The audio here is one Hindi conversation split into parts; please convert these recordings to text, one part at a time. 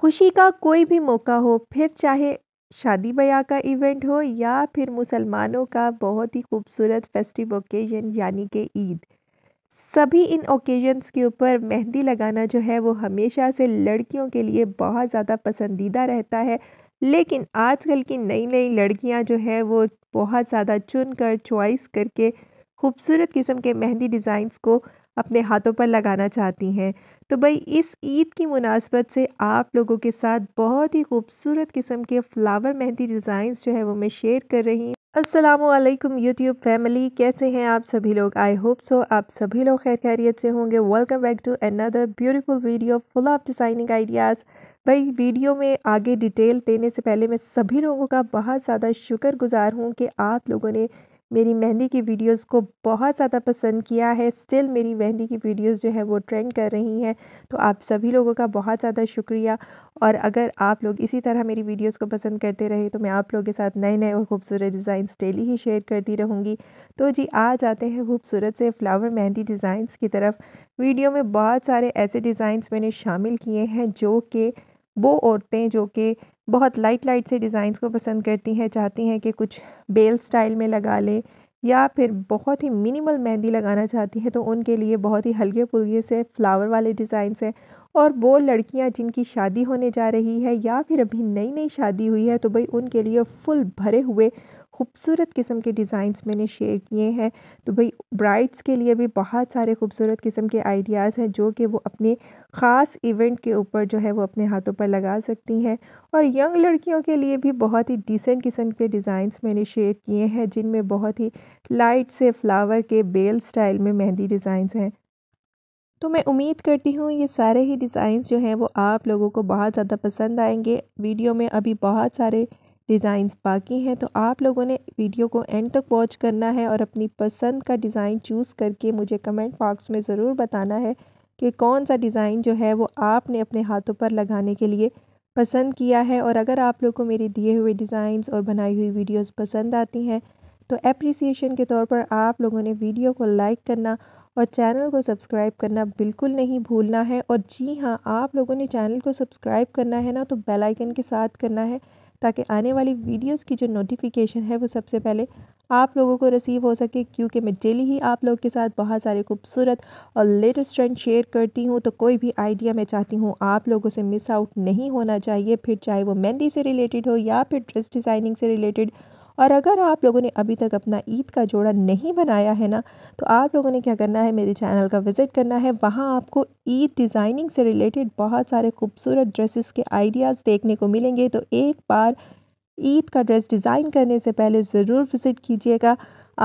खुशी का कोई भी मौका हो फिर चाहे शादी ब्याह का इवेंट हो या फिर मुसलमानों का बहुत ही खूबसूरत फेस्टिव ओकेजन यानी कि ईद सभी इन ओकेजन्स के ऊपर मेहंदी लगाना जो है वो हमेशा से लड़कियों के लिए बहुत ज़्यादा पसंदीदा रहता है लेकिन आजकल की नई नई लड़कियां जो है वो बहुत ज़्यादा चुन कर चॉइस करके खूबसूरत किस्म के मेहंदी डिज़ाइंस को अपने हाथों पर लगाना चाहती हैं तो भाई इस ईद की मुनासबत से आप लोगों के साथ बहुत ही खूबसूरत किस्म के फ्लावर मेहंदी डिज़ाइंस जो है वो मैं शेयर कर रही हूँ असलम यूट्यूब फैमिली कैसे हैं आप सभी लोग आई होप सो आप सभी लोग खैर खैरियत से होंगे welcome back to another beautiful video full of designing ideas भाई वीडियो में आगे डिटेल देने से पहले मैं सभी लोगों का बहुत ज़्यादा शुक्रगुजार हूँ कि आप लोगों ने मेरी मेहंदी की वीडियोस को बहुत ज़्यादा पसंद किया है स्टिल मेरी मेहंदी की वीडियोस जो है वो ट्रेंड कर रही हैं तो आप सभी लोगों का बहुत ज़्यादा शुक्रिया और अगर आप लोग इसी तरह मेरी वीडियोस को पसंद करते रहे तो मैं आप लोगों के साथ नए नए और खूबसूरत डिज़ाइंस डेली ही शेयर करती रहूँगी तो जी आ जाते हैं खूबसूरत से फ्लावर मेहंदी डिज़ाइंस की तरफ वीडियो में बहुत सारे ऐसे डिज़ाइंस मैंने शामिल किए हैं जो कि वो औरतें जो कि बहुत लाइट लाइट से डिज़ाइंस को पसंद करती हैं चाहती हैं कि कुछ बेल स्टाइल में लगा लें या फिर बहुत ही मिनिमल मेहंदी लगाना चाहती हैं तो उनके लिए बहुत ही हल्के फुल्के से फ्लावर वाले डिज़ाइंस हैं और वो लड़कियां जिनकी शादी होने जा रही है या फिर अभी नई नई शादी हुई है तो भाई उनके लिए फुल भरे हुए खूबसूरत किस्म के डिज़ाइंस मैंने शेयर किए हैं तो भाई ब्राइड्स के लिए भी बहुत सारे खूबसूरत किस्म के आइडियाज़ हैं जो कि वो अपने ख़ास इवेंट के ऊपर जो है वो अपने हाथों पर लगा सकती हैं और यंग लड़कियों के लिए भी बहुत ही डिसेंट किस्म के डिज़ाइंस मैंने शेयर किए हैं जिनमें बहुत ही लाइट से फ्लावर के बेल स्टाइल में मेहंदी डिज़ाइंस हैं तो मैं उम्मीद करती हूँ ये सारे ही डिज़ाइंस जो हैं वो आप लोगों को बहुत ज़्यादा पसंद आएंगे वीडियो में अभी बहुत सारे डिज़ाइंस बाकी हैं तो आप लोगों ने वीडियो को एंड तक वॉच करना है और अपनी पसंद का डिज़ाइन चूज़ करके मुझे कमेंट बॉक्स में ज़रूर बताना है कि कौन सा डिज़ाइन जो है वो आपने अपने हाथों पर लगाने के लिए पसंद किया है और अगर आप लोग को मेरे दिए हुए डिज़ाइंस और बनाई हुई वीडियोस पसंद आती हैं तो एप्रिसिएशन के तौर पर आप लोगों ने वीडियो को लाइक करना और चैनल को सब्सक्राइब करना बिल्कुल नहीं भूलना है और जी हाँ आप लोगों ने चैनल को सब्सक्राइब करना है ना तो बेल आइकन के साथ करना है ताकि आने वाली वीडियोस की जो नोटिफिकेशन है वो सबसे पहले आप लोगों को रिसीव हो सके क्योंकि मैं डेली ही आप लोग के साथ बहुत सारे खूबसूरत और लेटेस्ट ट्रेंड शेयर करती हूँ तो कोई भी आइडिया मैं चाहती हूँ आप लोगों से मिस आउट नहीं होना चाहिए फिर चाहे वो मेहंदी से रिलेटेड हो या फिर ड्रेस डिज़ाइनिंग से रिलेटेड और अगर आप लोगों ने अभी तक अपना ईद का जोड़ा नहीं बनाया है ना तो आप लोगों ने क्या करना है मेरे चैनल का विज़िट करना है वहाँ आपको ईद डिज़ाइनिंग से रिलेटेड बहुत सारे खूबसूरत ड्रेसेस के आइडियाज़ देखने को मिलेंगे तो एक बार ईद का ड्रेस डिज़ाइन करने से पहले ज़रूर विज़िट कीजिएगा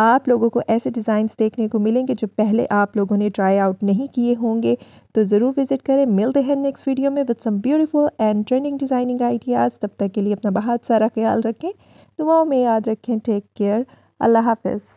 आप लोगों को ऐसे डिज़ाइंस देखने को मिलेंगे जो पहले आप लोगों ने ट्राई आउट नहीं किए होंगे तो ज़रूर विज़िट करें मिलते हैं नेक्स्ट वीडियो में with some beautiful and trending designing ideas तब तक के लिए अपना बहुत सारा ख्याल रखें दुआओं में याद रखें टेक केयर अल्लाह हाफिज़